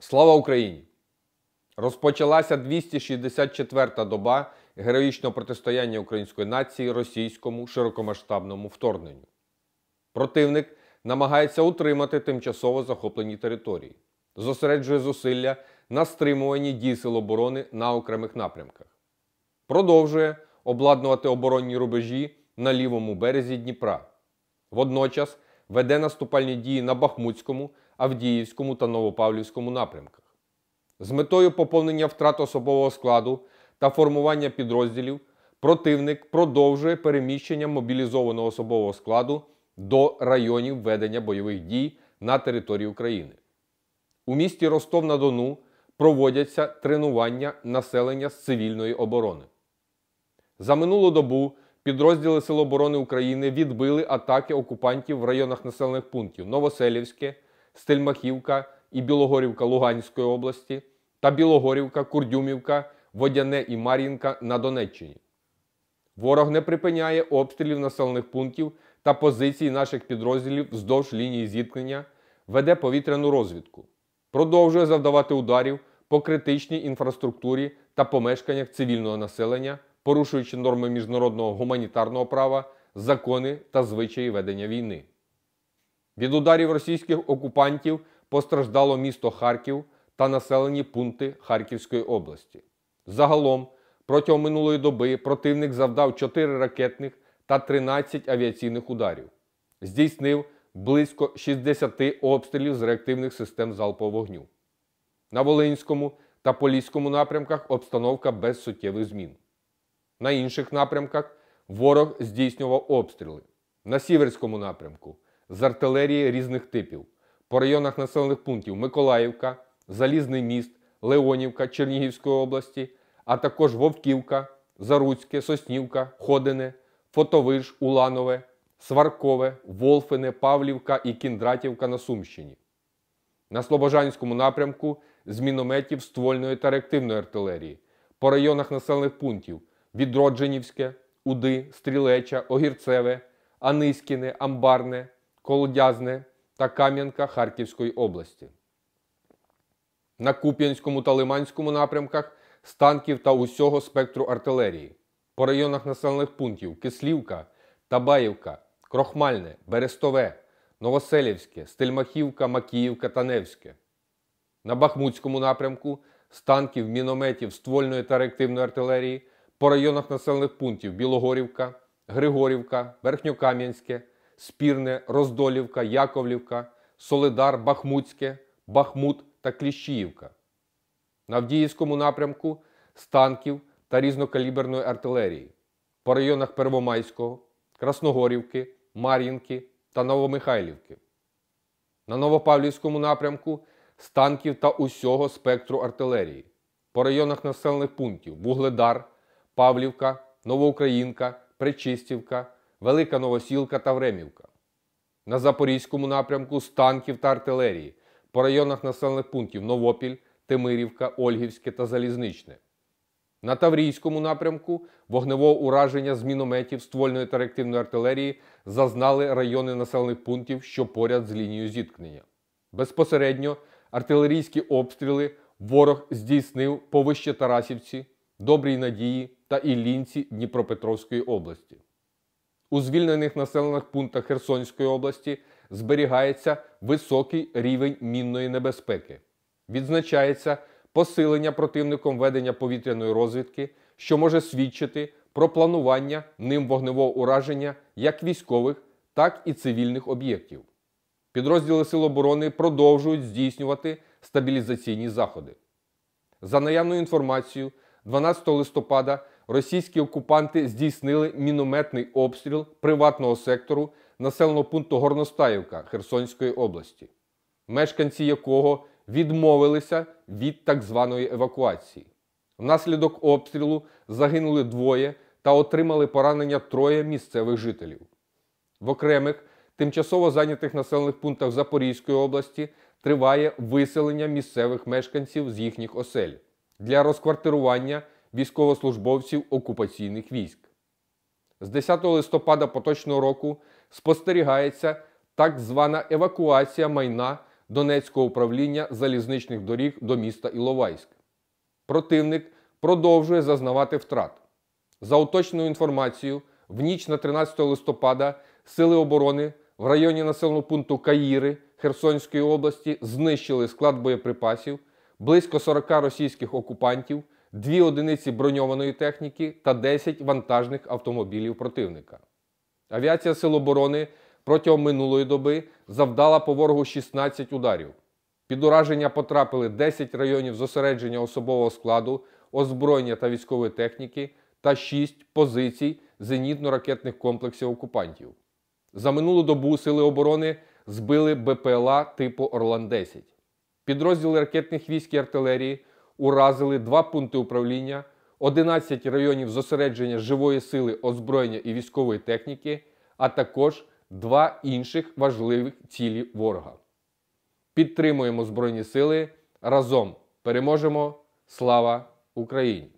Слава Україні! Розпочалася 264-та доба героїчного протистояння української нації російському широкомасштабному вторгненню. Противник намагається утримати тимчасово захоплені території, зосереджує зусилля на стримуванні дій сил оборони на окремих напрямках, продовжує обладнувати оборонні рубежі на лівому березі Дніпра. Водночас веде наступальні дії на Бахмутському. Авдіївському та Новопавлівському напрямках. З метою поповнення втрат особового складу та формування підрозділів противник продовжує переміщення мобілізованого особового складу до районів ведення бойових дій на території України. У місті Ростов-на-Дону проводяться тренування населення з цивільної оборони. За минулу добу підрозділи Сил оборони України відбили атаки окупантів в районах населених пунктів Новоселівське. Стельмахівка і Білогорівка Луганської області та Білогорівка, Курдюмівка, Водяне і Мар'їнка на Донеччині. Ворог не припиняє обстрілів населених пунктів та позицій наших підрозділів вздовж лінії зіткнення, веде повітряну розвідку, продовжує завдавати ударів по критичній інфраструктурі та помешканнях цивільного населення, порушуючи норми міжнародного гуманітарного права, закони та звичаї ведення війни. Від ударів російських окупантів постраждало місто Харків та населені пункти Харківської області. Загалом, протягом минулої доби противник завдав 4 ракетних та 13 авіаційних ударів, здійснив близько 60 обстрілів з реактивних систем залпового вогню. На Волинському та Поліському напрямках обстановка без суттєвих змін. На інших напрямках ворог здійснював обстріли. На Сіверському напрямку з артилерії різних типів. По районах населених пунктів Миколаївка, Залізний міст, Леонівка Чернігівської області, а також Вовківка, Заруцьке, Соснівка, Ходине, Фотовиш, Уланове, Сваркове, Волфине, Павлівка і Кіндратівка на Сумщині. На Слобожанському напрямку з мінометів ствольної та реактивної артилерії. По районах населених пунктів Відродженівське, Уди, Стрілеча, Огірцеве, Аниськіне, Амбарне. Колодязне та Кам'янка Харківської області. На Куп'янському та Лиманському напрямках станків та усього спектру артилерії. По районах населених пунктів Кислівка, Табаївка, Крохмальне, Берестове, Новоселівське, Стельмахівка, Макіївка та Невське. На Бахмутському напрямку станків мінометів, ствольної та реактивної артилерії по районах населених пунктів Білогорівка, Григорівка, Верхньокам'янське. Спірне, Роздолівка, Яковлівка, Солидар, Бахмутське, Бахмут та Кліщіївка. На Авдіївському напрямку Станків та різнокаліберної артилерії. По районах Первомайського, Красногорівки, Мар'їнки та Новомихайлівки. На Новопавлівському напрямку станків та усього спектру артилерії. По районах населених пунктів Вугледар, Павлівка, Новоукраїнка, Пречистівка. Велика Новосілка та Времівка. На Запорізькому напрямку з танків та артилерії, по районах населених пунктів Новопіль, Тимирівка, Ольгівське та Залізничне. На Таврійському напрямку вогневого ураження з мінометів ствольної та реактивної артилерії зазнали райони населених пунктів, що поряд з лінією зіткнення. Безпосередньо артилерійські обстріли ворог здійснив по Вищетарасівці, Добрій Надії та Іллінці Дніпропетровської області. У звільнених населених пунктах Херсонської області зберігається високий рівень мінної небезпеки. Відзначається посилення противником ведення повітряної розвідки, що може свідчити про планування ним вогневого ураження як військових, так і цивільних об'єктів. Підрозділи Сил оборони продовжують здійснювати стабілізаційні заходи. За наявною інформацією, 12 листопада російські окупанти здійснили мінометний обстріл приватного сектору населеного пункту Горностаївка Херсонської області, мешканці якого відмовилися від так званої евакуації. Внаслідок обстрілу загинули двоє та отримали поранення троє місцевих жителів. В окремих тимчасово зайнятих населених пунктах Запорізької області триває виселення місцевих мешканців з їхніх осель для розквартирування військовослужбовців окупаційних військ. З 10 листопада поточного року спостерігається так звана евакуація майна Донецького управління залізничних доріг до міста Іловайськ. Противник продовжує зазнавати втрат. За уточною інформацією, в ніч на 13 листопада Сили оборони в районі населеного пункту Каїри Херсонської області знищили склад боєприпасів близько 40 російських окупантів. Дві одиниці броньованої техніки та 10 вантажних автомобілів противника. Авіація Сил оборони протягом минулої доби завдала по ворогу 16 ударів. Під ураження потрапили 10 районів зосередження особового складу, озброєння та військової техніки та 6 позицій зенітно-ракетних комплексів окупантів. За минулу добу Сили оборони збили БПЛА типу Орлан-10. Підрозділи ракетних військ і артилерії уразили два пункти управління, 11 районів зосередження живої сили озброєння і військової техніки, а також два інших важливих цілі ворога. Підтримуємо Збройні Сили разом переможемо! Слава Україні!